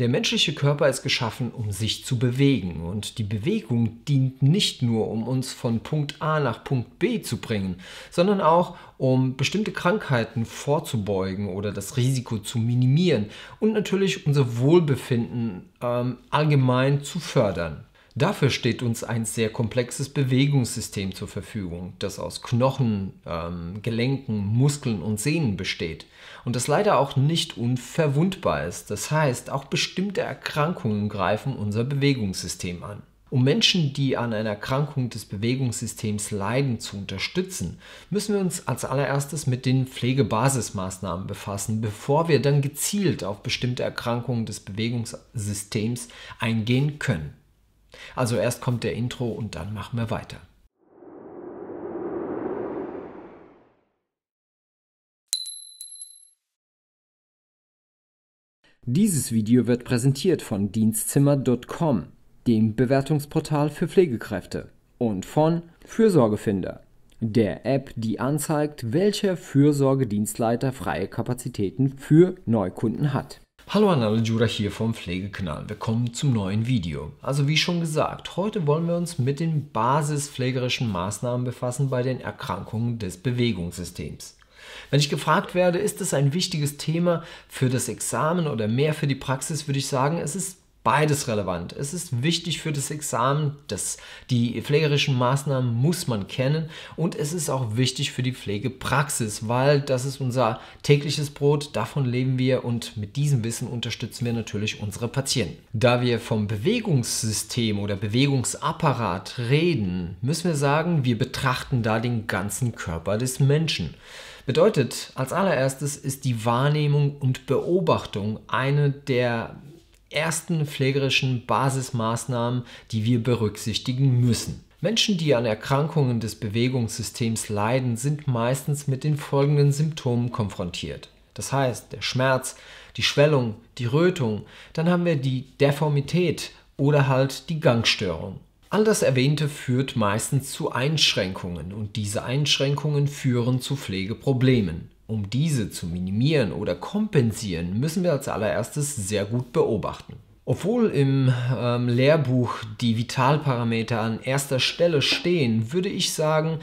Der menschliche Körper ist geschaffen, um sich zu bewegen und die Bewegung dient nicht nur, um uns von Punkt A nach Punkt B zu bringen, sondern auch, um bestimmte Krankheiten vorzubeugen oder das Risiko zu minimieren und natürlich unser Wohlbefinden ähm, allgemein zu fördern. Dafür steht uns ein sehr komplexes Bewegungssystem zur Verfügung, das aus Knochen, ähm, Gelenken, Muskeln und Sehnen besteht und das leider auch nicht unverwundbar ist. Das heißt, auch bestimmte Erkrankungen greifen unser Bewegungssystem an. Um Menschen, die an einer Erkrankung des Bewegungssystems leiden, zu unterstützen, müssen wir uns als allererstes mit den Pflegebasismaßnahmen befassen, bevor wir dann gezielt auf bestimmte Erkrankungen des Bewegungssystems eingehen können. Also erst kommt der Intro und dann machen wir weiter. Dieses Video wird präsentiert von dienstzimmer.com, dem Bewertungsportal für Pflegekräfte und von Fürsorgefinder, der App, die anzeigt, welcher Fürsorgedienstleiter freie Kapazitäten für Neukunden hat. Hallo an alle Jura hier vom Pflegekanal. Willkommen zum neuen Video. Also wie schon gesagt, heute wollen wir uns mit den basispflegerischen Maßnahmen befassen bei den Erkrankungen des Bewegungssystems. Wenn ich gefragt werde, ist es ein wichtiges Thema für das Examen oder mehr für die Praxis, würde ich sagen, es ist beides relevant. Es ist wichtig für das Examen, dass die pflegerischen Maßnahmen muss man kennen und es ist auch wichtig für die Pflegepraxis, weil das ist unser tägliches Brot, davon leben wir und mit diesem Wissen unterstützen wir natürlich unsere Patienten. Da wir vom Bewegungssystem oder Bewegungsapparat reden, müssen wir sagen, wir betrachten da den ganzen Körper des Menschen. Bedeutet, als allererstes ist die Wahrnehmung und Beobachtung eine der ersten pflegerischen Basismaßnahmen, die wir berücksichtigen müssen. Menschen, die an Erkrankungen des Bewegungssystems leiden, sind meistens mit den folgenden Symptomen konfrontiert. Das heißt, der Schmerz, die Schwellung, die Rötung, dann haben wir die Deformität oder halt die Gangstörung. All das Erwähnte führt meistens zu Einschränkungen und diese Einschränkungen führen zu Pflegeproblemen. Um diese zu minimieren oder kompensieren, müssen wir als allererstes sehr gut beobachten. Obwohl im ähm, Lehrbuch die Vitalparameter an erster Stelle stehen, würde ich sagen,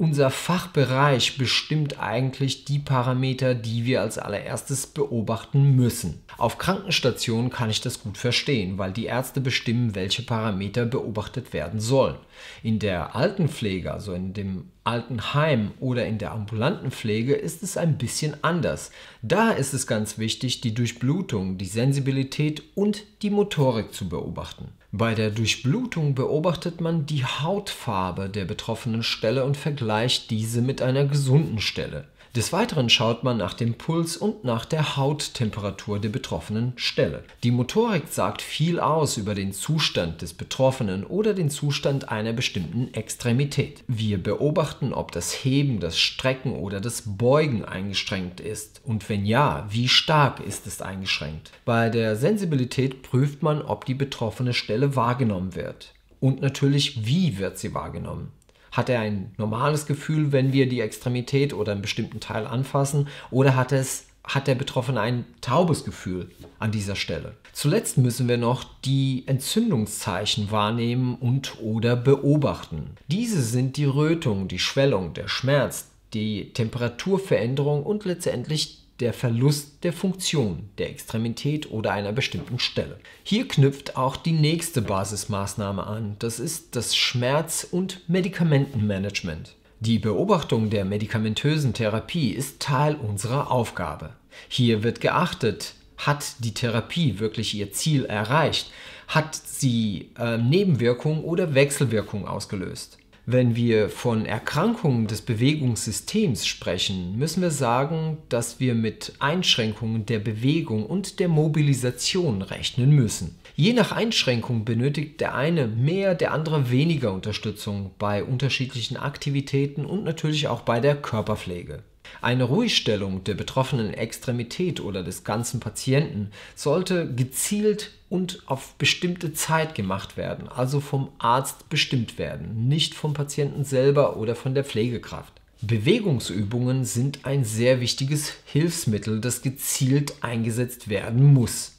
unser Fachbereich bestimmt eigentlich die Parameter, die wir als allererstes beobachten müssen. Auf Krankenstationen kann ich das gut verstehen, weil die Ärzte bestimmen, welche Parameter beobachtet werden sollen. In der Altenpflege, also in dem Altenheim oder in der ambulanten Pflege ist es ein bisschen anders. Da ist es ganz wichtig, die Durchblutung, die Sensibilität und die Motorik zu beobachten. Bei der Durchblutung beobachtet man die Hautfarbe der betroffenen Stelle und vergleicht diese mit einer gesunden Stelle des Weiteren schaut man nach dem Puls und nach der Hauttemperatur der betroffenen Stelle. Die Motorik sagt viel aus über den Zustand des Betroffenen oder den Zustand einer bestimmten Extremität. Wir beobachten, ob das Heben, das Strecken oder das Beugen eingeschränkt ist und wenn ja, wie stark ist es eingeschränkt. Bei der Sensibilität prüft man, ob die betroffene Stelle wahrgenommen wird und natürlich, wie wird sie wahrgenommen. Hat er ein normales Gefühl, wenn wir die Extremität oder einen bestimmten Teil anfassen? Oder hat, es, hat der Betroffene ein taubes Gefühl an dieser Stelle? Zuletzt müssen wir noch die Entzündungszeichen wahrnehmen und oder beobachten. Diese sind die Rötung, die Schwellung, der Schmerz, die Temperaturveränderung und letztendlich der Verlust der Funktion der Extremität oder einer bestimmten Stelle. Hier knüpft auch die nächste Basismaßnahme an, das ist das Schmerz- und Medikamentenmanagement. Die Beobachtung der medikamentösen Therapie ist Teil unserer Aufgabe. Hier wird geachtet, hat die Therapie wirklich ihr Ziel erreicht, hat sie äh, Nebenwirkungen oder Wechselwirkungen ausgelöst. Wenn wir von Erkrankungen des Bewegungssystems sprechen, müssen wir sagen, dass wir mit Einschränkungen der Bewegung und der Mobilisation rechnen müssen. Je nach Einschränkung benötigt der eine mehr, der andere weniger Unterstützung bei unterschiedlichen Aktivitäten und natürlich auch bei der Körperpflege. Eine Ruhestellung der betroffenen Extremität oder des ganzen Patienten sollte gezielt und auf bestimmte Zeit gemacht werden, also vom Arzt bestimmt werden, nicht vom Patienten selber oder von der Pflegekraft. Bewegungsübungen sind ein sehr wichtiges Hilfsmittel, das gezielt eingesetzt werden muss.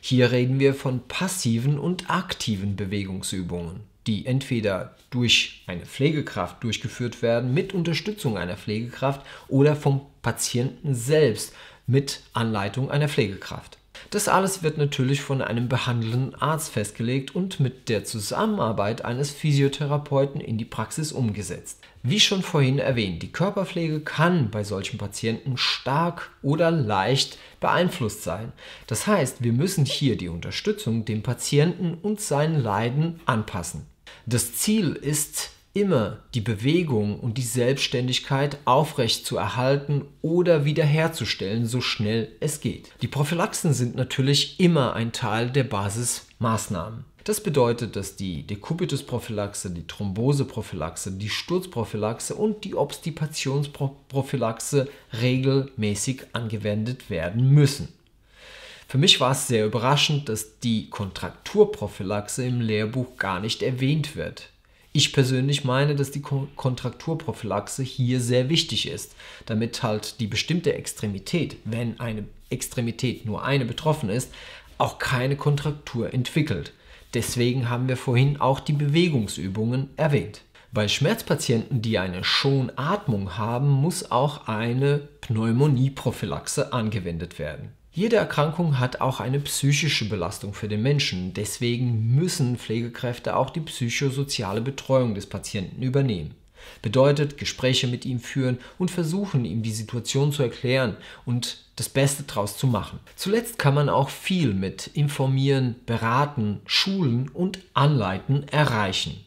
Hier reden wir von passiven und aktiven Bewegungsübungen, die entweder durch eine Pflegekraft durchgeführt werden mit Unterstützung einer Pflegekraft oder vom Patienten selbst mit Anleitung einer Pflegekraft. Das alles wird natürlich von einem behandelnden Arzt festgelegt und mit der Zusammenarbeit eines Physiotherapeuten in die Praxis umgesetzt. Wie schon vorhin erwähnt, die Körperpflege kann bei solchen Patienten stark oder leicht beeinflusst sein. Das heißt, wir müssen hier die Unterstützung dem Patienten und seinen Leiden anpassen. Das Ziel ist, immer die Bewegung und die Selbstständigkeit aufrecht zu erhalten oder wiederherzustellen, so schnell es geht. Die Prophylaxen sind natürlich immer ein Teil der Basismaßnahmen. Das bedeutet, dass die Dekubitusprophylaxe, die Thromboseprophylaxe, die Sturzprophylaxe und die Obstipationsprophylaxe regelmäßig angewendet werden müssen. Für mich war es sehr überraschend, dass die Kontrakturprophylaxe im Lehrbuch gar nicht erwähnt wird. Ich persönlich meine, dass die Kontrakturprophylaxe hier sehr wichtig ist, damit halt die bestimmte Extremität, wenn eine Extremität nur eine betroffen ist, auch keine Kontraktur entwickelt. Deswegen haben wir vorhin auch die Bewegungsübungen erwähnt. Bei Schmerzpatienten, die eine Schonatmung haben, muss auch eine Pneumonieprophylaxe angewendet werden. Jede Erkrankung hat auch eine psychische Belastung für den Menschen. Deswegen müssen Pflegekräfte auch die psychosoziale Betreuung des Patienten übernehmen. Bedeutet Gespräche mit ihm führen und versuchen, ihm die Situation zu erklären und das Beste draus zu machen. Zuletzt kann man auch viel mit informieren, beraten, schulen und anleiten erreichen.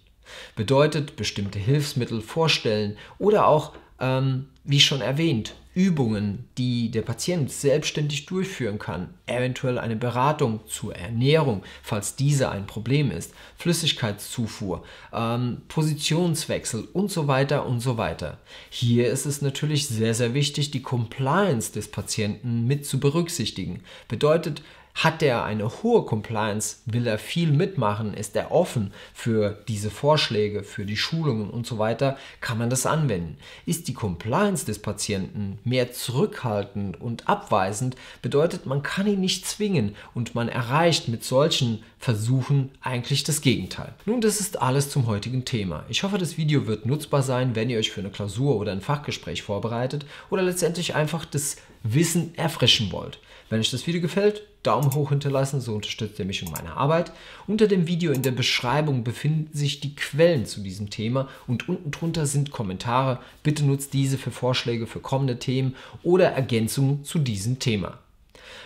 Bedeutet bestimmte Hilfsmittel vorstellen oder auch, ähm, wie schon erwähnt, Übungen, die der Patient selbstständig durchführen kann, eventuell eine Beratung zur Ernährung, falls diese ein Problem ist, Flüssigkeitszufuhr, ähm, Positionswechsel und so weiter und so weiter. Hier ist es natürlich sehr, sehr wichtig, die Compliance des Patienten mit zu berücksichtigen. Bedeutet, hat er eine hohe Compliance? Will er viel mitmachen? Ist er offen für diese Vorschläge, für die Schulungen und so weiter? Kann man das anwenden? Ist die Compliance des Patienten mehr zurückhaltend und abweisend, bedeutet, man kann ihn nicht zwingen und man erreicht mit solchen Versuchen eigentlich das Gegenteil. Nun, das ist alles zum heutigen Thema. Ich hoffe, das Video wird nutzbar sein, wenn ihr euch für eine Klausur oder ein Fachgespräch vorbereitet oder letztendlich einfach das Wissen erfrischen wollt. Wenn euch das Video gefällt, Daumen hoch hinterlassen, so unterstützt ihr mich und meine Arbeit. Unter dem Video in der Beschreibung befinden sich die Quellen zu diesem Thema und unten drunter sind Kommentare. Bitte nutzt diese für Vorschläge für kommende Themen oder Ergänzungen zu diesem Thema.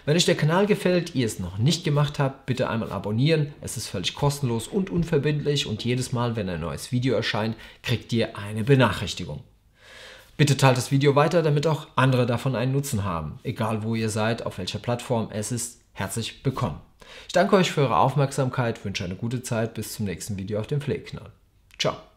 Wenn euch der Kanal gefällt, ihr es noch nicht gemacht habt, bitte einmal abonnieren. Es ist völlig kostenlos und unverbindlich und jedes Mal, wenn ein neues Video erscheint, kriegt ihr eine Benachrichtigung. Bitte teilt das Video weiter, damit auch andere davon einen Nutzen haben. Egal wo ihr seid, auf welcher Plattform, es ist herzlich willkommen. Ich danke euch für eure Aufmerksamkeit, wünsche eine gute Zeit, bis zum nächsten Video auf dem Pflegeknall. Ciao.